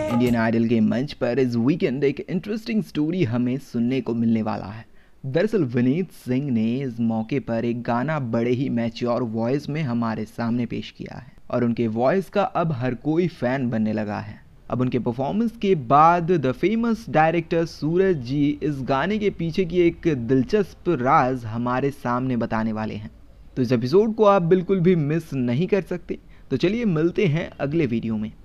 Indian idol के मंच पर इस वीकेंड एक इंटरेस्टिंग स्टोरी हमें सुनने को मिलने वाला है दरअसल विनीत सिंह ने इस मौके पर एक गाना बड़े ही मैच्योर वॉइस में हमारे सामने पेश किया है और उनके वॉइस का अब हर कोई फैन बनने लगा है अब उनके परफॉर्मेंस के बाद the famous director Suraj ji इस गाने के पीछे की एक दिलचस्प राज हमारे सामने बताने वाले हैं तो इस एपिसोड को आप बिल्कुल भी मिस नहीं कर सकते तो चलिए मिलते हैं अगले वीडियो में